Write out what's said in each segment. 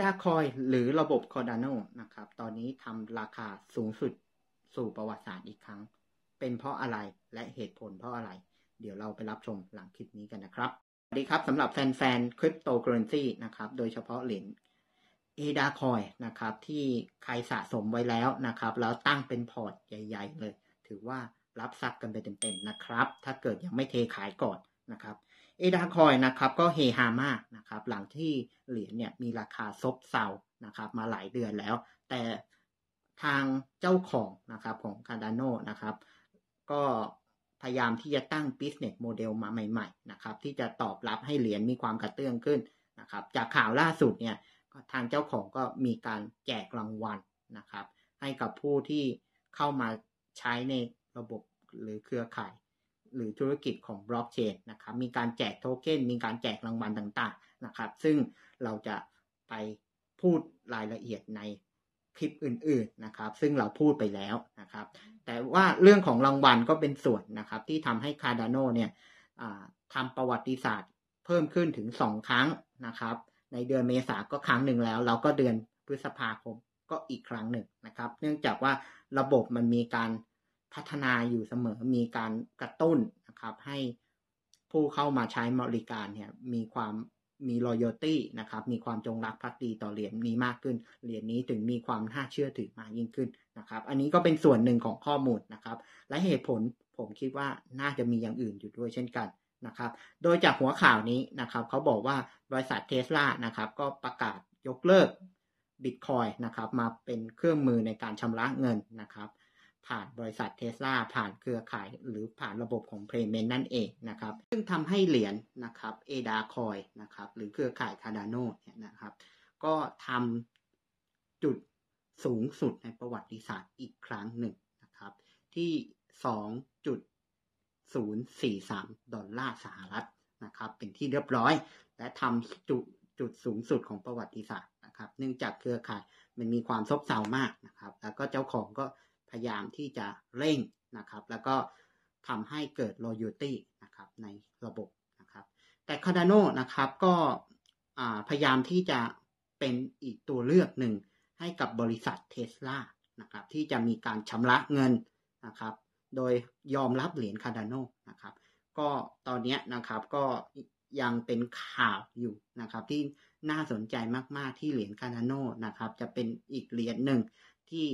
ดาคอยหรือระบบ Cardano นะครับ ตอนนี้ทำราคาสูงสุดสู่ประวัติศาสตร์อีกครั้ง เป็นเพราะอะไรและเหตุผลเพราะอะไร เดี๋ยวเราไปรับชมหลังคลิปนี้กันนะครับสวัสดีครับสำหรับแฟนๆคริปโตเคอเรนซีนะครับ โดยเฉพาะเหรียญเอดาคอยนะครับ ที่ใครสะสมไว้แล้วนะครับ แล้วตั้งเป็นพอร์ตใหญ่ๆเลย ถือว่ารับซักกันไปเต็มๆนะครับถ้าเกิดยังไม่เทขายก่อนนะครับเอดาคอยนะครับก็เฮฮามากนะครับหลังที่เหรียญเนี่ยมีราคาซบเซานะครับมาหลายเดือนแล้ว แต่ทางเจ้าของนะครับของคาร์ดานโนนะครับก็พยายามที่จะตั้ง business model มาใหม่ๆนะครับที่จะตอบรับให้เหรียญมีความกระเตื้องขึ้นนะครับจากข่าวล่าสุดเนี่ยทางเจ้าของก็มีการแจกรางวัลนะครับให้กับผู้ที่เข้ามาใช้ในระบบหรือเครือข่ายหรือธุรกิจของบล็อกเชนนะครับมีการแจกโทเค็นมีการแจกรางวัลต่าง ๆนะครับ ซึ่งเราจะไปพูดรายละเอียดในคลิปอื่นๆนะครับ ซึ่งเราพูดไปแล้วนะครับ แต่ว่าเรื่องของรางวัลก็เป็นส่วนนะครับ ที่ทำให้ Cardano เนี่ยทำประวัติศาสตร์ เพิ่มขึ้นถึง 2 ครั้งนะครับ ในเดือนเมษาก็ครั้งหนึ่งแล้วเราก็เดือนพฤษภาคมก็อีกครั้งหนึ่งนะครับ เนื่องจากว่าระบบมันมีการพัฒนาอยู่เสมอมีการกระตุ้นนะครับ ให้ผู้เข้ามาใช้บริการเนี่ยมีความมีรอยตี t นะครับ มีความจงรักภักดีต่อเหรียญนี้มากขึ้น เหรียญนี้ถึงมีความน่าเชื่อถือมากยิ่งขึ้นนะครับ อันนี้ก็เป็นส่วนหนึ่งของข้อมูลนะครับ และเหตุผลผมคิดว่าน่าจะมีอย่างอื่นอยู่ด้วยเช่นกันนะครับ โดยจากหัวข่าวนี้นะครับเขาบอกว่าบริษัทเทสลานะครับก็ประกาศยกเลิกบิตคอยนะครับ มาเป็นเครื่องมือในการชำระเงินนะครับผ่านบริษัทเทสลาผ่านเครือข่ายหรือผ่านระบบของเพลเมนนั่นเองนะครับ ซึ่งทำให้เหรียญนนะครับเอดาคอยนะครับ หรือเครือข่ายคาดาโ n o เนี่ยนะครับ ก็ทำจุดสูงสุดในประวัติศาสตร์อีกครั้งหนึ่งนะครับ ที่ 2.043ดอลลาร์สหรัฐนะครับ เป็นที่เรียบร้อย และทำจุดจุดสูงสุดของประวัติศาสตร์นะครับ เนื่องจากเครือข่ายมันมีความซบเซามากนะครับ แล้วก็เจ้าของก็พยายามที่จะเร่งนะครับ แล้วก็ทำให้เกิด loyalty นะครับในระบบนะครับแต่ Cardano นะครับก็พยายามที่จะเป็นอีกตัวเลือกหนึ่งให้กับบริษัทเท s l a นะครับที่จะมีการชำระเงินนะครับ โดยยอมรับเหรียญ Cardano นะครับ ก็ตอนนี้นะครับก็ยังเป็นข่าวอยู่นะครับที่น่าสนใจมาก ๆ ที่เหรียญ Cardano นะครับ จะเป็นอีกเหรียญหนึ่งที่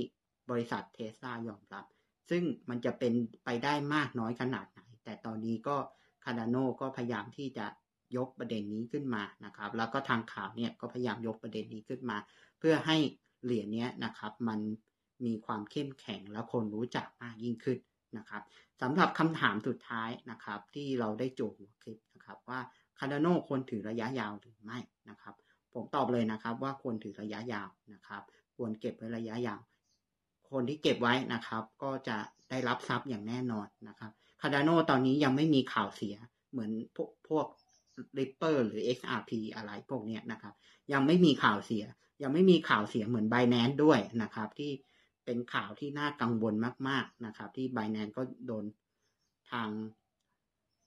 บริษัทเทสลายอมรับ ซึ่งมันจะเป็นไปได้มากน้อยขนาดไหน แต่ตอนนี้ก็คาร์ดานโนก็พยายามที่จะยกประเด็นนี้ขึ้นมา นะครับ แล้วก็ทางข่าวเนี่ยก็พยายามยกประเด็นนี้ขึ้นมา เพื่อให้เหรียญเนี้ยนะครับ มันมีความเข้มแข็งและคนรู้จักมากยิ่งขึ้นนะครับสำหรับคำถามสุดท้ายนะครับ ที่เราได้โจทย์หัคลิปนะครับว่าคาร์ดานโนควรถือระยะยาวหรือไม่นะครับ ผมตอบเลยนะครับว่าควรถือระยะยาวนะครับ ควรเก็บไว้ระยะยาวคนที่เก็บไว้นะครับก็จะได้รับทรัพย์อย่างแน่นอนนะครับคาร์ดานโนตอนนี้ยังไม่มีข่าวเสียเหมือนพวกพวกปเปอร์หรือ XRP อะไรพวกนี้นะครับ ยังไม่มีข่าวเสีย ยังไม่มีข่าวเสียเหมือน b i แ a n c e ด้วยนะครับ ที่เป็นข่าวที่น่ากังวลมาก ๆนะครับ ที่ b i แ a n c e ก็โดนทาง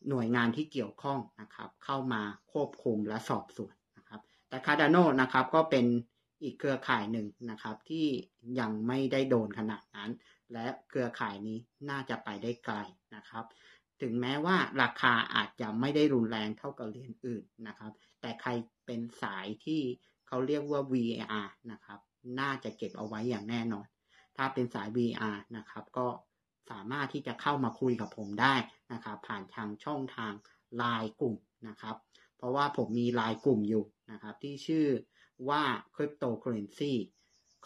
หน่วยงานที่เกี่ยวข้องนะครับ เข้ามาควบคุมและสอบสวนนะครับ แต่ Cardano นะครับก็เป็นอีกเครือข่ายหนึ่งนะครับที่ยังไม่ได้โดนขนาดนั้น และเครือข่ายนี้น่าจะไปได้ไกลนะครับ ถึงแม้ว่าราคาอาจจะไม่ได้รุนแรงเท่ากับเหรียญอื่นนะครับ แต่ใครเป็นสายที่เขาเรียกว่า v r นะครับ น่าจะเก็บเอาไว้อย่างแน่นอน ถ้าเป็นสาย VR นะครับ ก็สามารถที่จะเข้ามาคุยกับผมได้นะครับ ผ่านทางช่องทางไลน์กลุ่มนะครับ เพราะว่าผมมีไลน์กลุ่มอยู่นะครับ ที่ชื่อว่า Cryptocurrency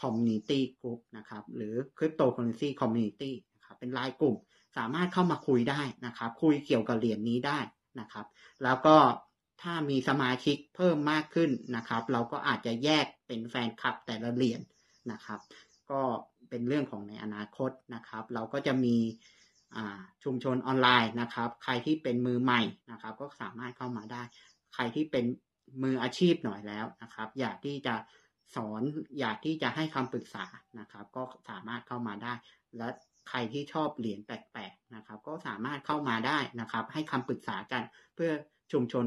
Community Group นะครับ หรือ Cryptocurrency Community นะครับ เป็นไลน์กลุ่ม สามารถเข้ามาคุยได้นะครับ คุยเกี่ยวกับเหรียญนนี้ได้นะครับ แล้วก็ถ้ามีสมาชิกเพิ่มมากขึ้นนะครับ เราก็อาจจะแยกเป็นแฟนคลับแต่ละเหรียญนนะครับก็เป็นเรื่องของในอนาคตนะครับ เราก็จะมีชุมชนออนไลน์นะครับ ใครที่เป็นมือใหม่นะครับ ก็สามารถเข้ามาได้ ใครที่เป็นมืออาชีพหน่อยแล้วนะครับ อยากที่จะสอนอยากที่จะให้คำปรึกษานะครับ ก็สามารถเข้ามาได้ และใครที่ชอบเหรียญแปลกๆนะครับ ก็สามารถเข้ามาได้นะครับ ให้คำปรึกษากัน เพื่อชุมชน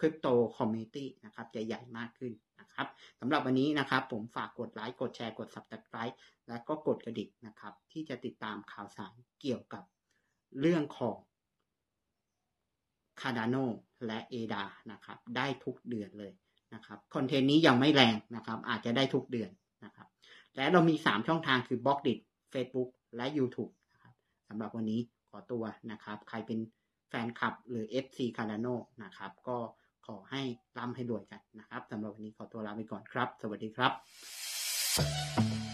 คริปโตคอมมิชชั่นนะครับ จะใหญ่มากขึ้นนะครับสำหรับวันนี้นะครับ ผมฝากกดไลค์กดแชร์กด subscribe และก็กดกระดิ่งนะครับ ที่จะติดตามข่าวสารเกี่ยวกับเรื่องของ Cardano และเอดา นะครับ ได้ทุกเดือนเลย นะครับ คอนเทนต์นี้ยังไม่แรง นะครับ อาจจะได้ทุกเดือน นะครับ และเรามี 3 ช่องทางคือบล็อกดิิ Facebook และ YouTube นะครับสำหรับวันนี้ขอตัว นะครับ ใครเป็นแฟนคลับหรือ FC c a r d a n o นะครับ ก็ขอให้ร่ำให้รวยกันนะครับสำหรับวันนี้ขอตัวลาไปก่อนครับ สวัสดีครับ